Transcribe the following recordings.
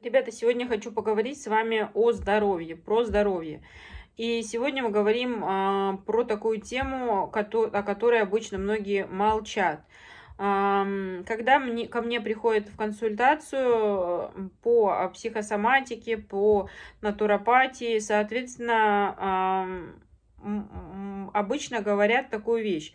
Ребята, сегодня хочу поговорить с вами о здоровье, про здоровье. И сегодня мы говорим а, про такую тему, о которой обычно многие молчат. А, когда мне, ко мне приходят в консультацию э, по психосоматике, по натуропатии, соответственно, а, обычно говорят такую вещь.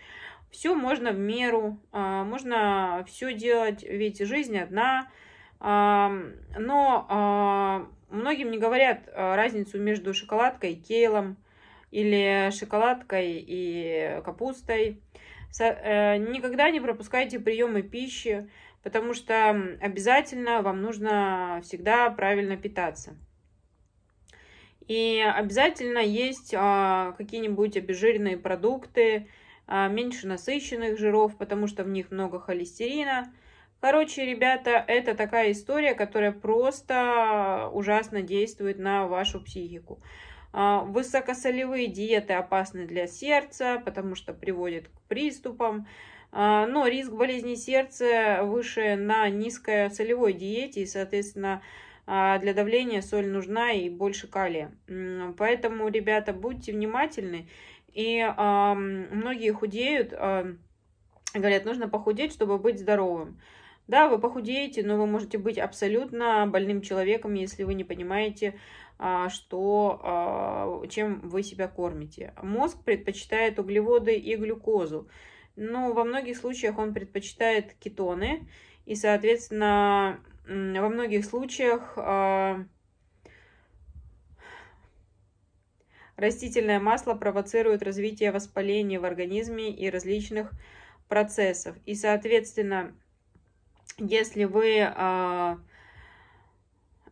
Все можно в меру, а, можно все делать, ведь жизнь одна – но а, многим не говорят а, разницу между шоколадкой и кейлом или шоколадкой и капустой. Э, никогда не пропускайте приемы пищи, потому что обязательно вам нужно всегда правильно питаться. И обязательно есть а, какие-нибудь обезжиренные продукты, меньше насыщенных жиров, потому что в них много холестерина, Короче, ребята, это такая история, которая просто ужасно действует на вашу психику. А, высокосолевые диеты опасны для сердца, потому что приводят к приступам. А, но риск болезни сердца выше на солевой диете, и, соответственно, а, для давления соль нужна и больше калия. Поэтому, ребята, будьте внимательны. И многие худеют, говорят, нужно похудеть, чтобы быть здоровым. Да, вы похудеете, но вы можете быть абсолютно больным человеком, если вы не понимаете, а, что, а, чем вы себя кормите. Мозг предпочитает углеводы и глюкозу. Но ну, во многих случаях он предпочитает кетоны. И, соответственно, во многих случаях а, растительное масло провоцирует развитие воспаления в организме и различных процессов. И, соответственно, если вы а,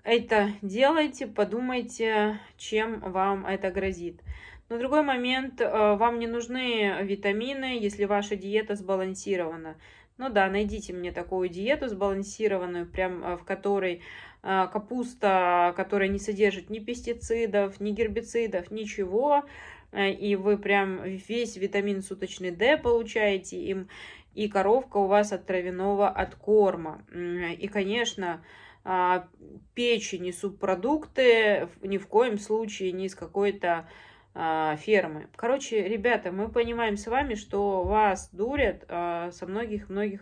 это делаете, подумайте, чем вам это грозит. Но другой момент, а, вам не нужны витамины, если ваша диета сбалансирована. Ну да, найдите мне такую диету сбалансированную, прям а, в которой капуста, которая не содержит ни пестицидов, ни гербицидов, ничего, Э, и вы прям весь витамин суточный D получаете им, и коровка у вас от травяного от корма. И, конечно, а, печень и субпродукты ни в коем случае не из какой-то а, фермы. Короче, ребята, мы понимаем с вами, что вас дурят а, со многих-многих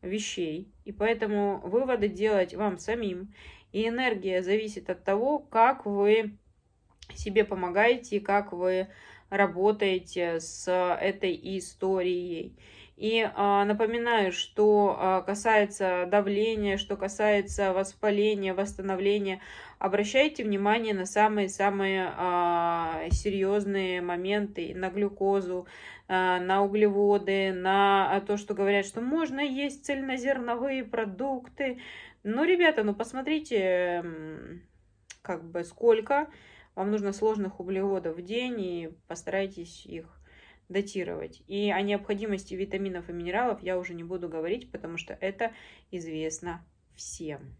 вещей, и поэтому выводы делать вам самим. И энергия зависит от того, как вы себе помогаете, как вы работаете с этой историей. И а, напоминаю, что а, касается давления, что касается воспаления, восстановления, обращайте внимание на самые-самые а, серьезные моменты, на глюкозу, а, на углеводы, на то, что говорят, что можно есть цельнозерновые продукты. Ну, ребята, ну посмотрите, как бы сколько вам нужно сложных углеводов в день и постарайтесь их датировать. И о необходимости витаминов и минералов я уже не буду говорить, потому что это известно всем.